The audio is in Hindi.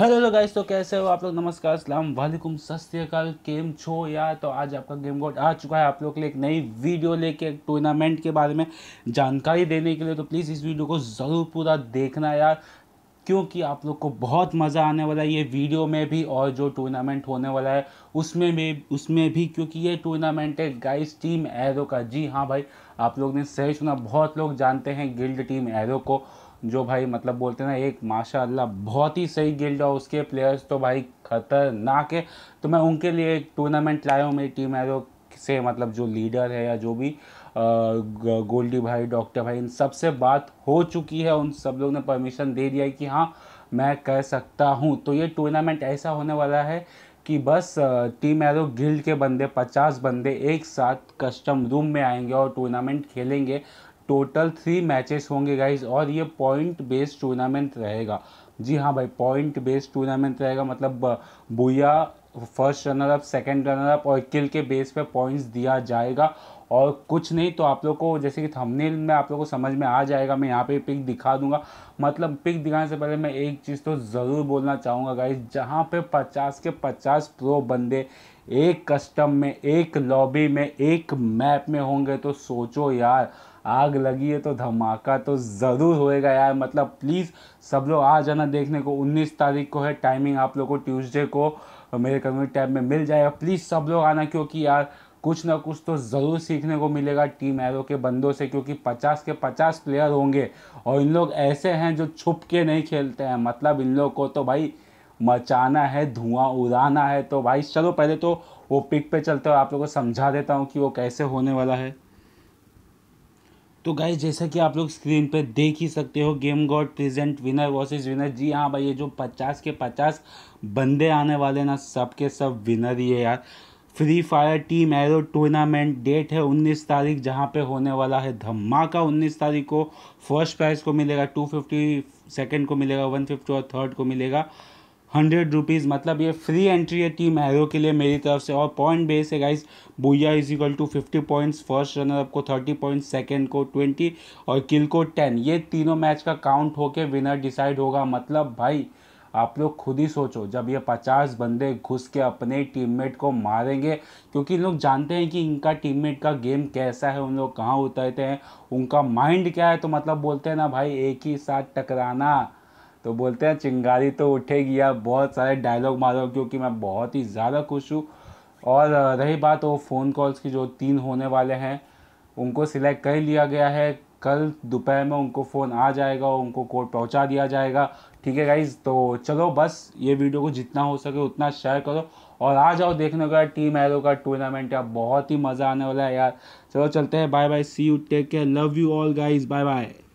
हेलो हेलो गाइस तो कैसे हो आप लोग नमस्कार अस्सलाम वालेकुम सत्यकाल केम छो या तो आज आपका गेम गोड आ चुका है आप लोग के लिए एक नई वीडियो लेके एक टूर्नामेंट के बारे में जानकारी देने के लिए तो प्लीज़ इस वीडियो को ज़रूर पूरा देखना यार क्योंकि आप लोग को बहुत मज़ा आने वाला है ये वीडियो में भी और जो टूर्नामेंट होने वाला है उसमें भी उसमें भी क्योंकि ये टूर्नामेंट है गाइस टीम एरो का जी हाँ भाई आप लोग ने सही सुना बहुत लोग जानते हैं गिल्ड टीम एरो को जो भाई मतलब बोलते हैं ना एक माशा बहुत ही सही गिल्ड और उसके प्लेयर्स तो भाई खतरनाक है तो मैं उनके लिए एक टूर्नामेंट लाया हूँ मेरी टीम है जो से मतलब जो लीडर है या जो भी गोल्डी भाई डॉक्टर भाई इन सब से बात हो चुकी है उन सब लोग ने परमिशन दे दिया है कि हाँ मैं कह सकता हूँ तो ये टूर्नामेंट ऐसा होने वाला है कि बस टीम एरो गिल्ड के बंदे पचास बंदे एक साथ कस्टम रूम में आएंगे और टूर्नामेंट खेलेंगे टोटल थ्री मैचेस होंगे गाइज और ये पॉइंट बेस्ड टूर्नामेंट रहेगा जी हाँ भाई पॉइंट बेस्ड टूर्नामेंट रहेगा मतलब booyah first runner up second runner up और किल के बेस पे पॉइंट्स दिया जाएगा और कुछ नहीं तो आप लोग को जैसे कि थंबनेल में आप लोग को समझ में आ जाएगा मैं यहाँ पे पिक दिखा दूंगा मतलब पिक दिखाने से पहले मैं एक चीज़ तो ज़रूर बोलना चाहूँगा गाइज जहाँ पे 50 के 50 प्रो बंदे एक कस्टम में एक लॉबी में एक मैप में होंगे तो सोचो यार आग लगी है तो धमाका तो ज़रूर होएगा यार मतलब प्लीज़ सब लोग आ जाना देखने को 19 तारीख को है टाइमिंग आप लोग को ट्यूसडे को मेरे कम्युनिटी टैब में मिल जाएगा प्लीज़ सब लोग आना क्योंकि यार कुछ ना कुछ तो ज़रूर सीखने को मिलेगा टीम एरो के बंदों से क्योंकि 50 के 50 प्लेयर होंगे और इन लोग ऐसे हैं जो छुप के नहीं खेलते हैं मतलब इन लोग को तो भाई मचाना है धुआं उड़ाना है तो भाई चलो पहले तो वो पिक पे चलते हो आप लोगों को समझा देता हूँ कि वो कैसे होने वाला है तो गाइज जैसा कि आप लोग स्क्रीन पे देख ही सकते हो game god present winner versus winner जी हाँ भाई ये जो पचास के पचास बंदे आने वाले ना सब के सब विनर ही है यार Free Fire team Aero tournament date है 19 तारीख जहां पे होने वाला है धमाका 19 तारीख को फर्स्ट प्राइज़ को मिलेगा 250 सेकेंड को मिलेगा 150 और थर्ड को मिलेगा हंड्रेड रुपीज़ मतलब ये फ्री एंट्री है टीम एरो के लिए मेरी तरफ से और पॉइंट बेस है guys booyah is equal to fifty points first runner up को थर्टी पॉइंट्स सेकेंड को ट्वेंटी और किल को टेन ये तीनों मैच का काउंट होके विनर डिसाइड होगा मतलब भाई आप लोग खुद ही सोचो जब ये पचास बंदे घुस के अपने टीममेट को मारेंगे क्योंकि लोग जानते हैं कि इनका टीममेट का गेम कैसा है उन लोग कहाँ उतरते हैं उनका माइंड क्या है तो मतलब बोलते हैं ना भाई एक ही साथ टकराना तो बोलते हैं चिंगारी तो उठेगी या बहुत सारे डायलॉग मारो क्योंकि मैं बहुत ही ज़्यादा खुश हूँ और रही बात वो फ़ोन कॉल्स की जो तीन होने वाले हैं उनको सिलेक्ट कर लिया गया है कल दोपहर में उनको फ़ोन आ जाएगा उनको कोड पहुंचा दिया जाएगा ठीक है गाइज तो चलो बस ये वीडियो को जितना हो सके उतना शेयर करो और आ जाओ देखने का टीम एरो का टूर्नामेंट यार बहुत ही मज़ा आने वाला है यार चलो चलते हैं bye bye see you take care love you all guys bye bye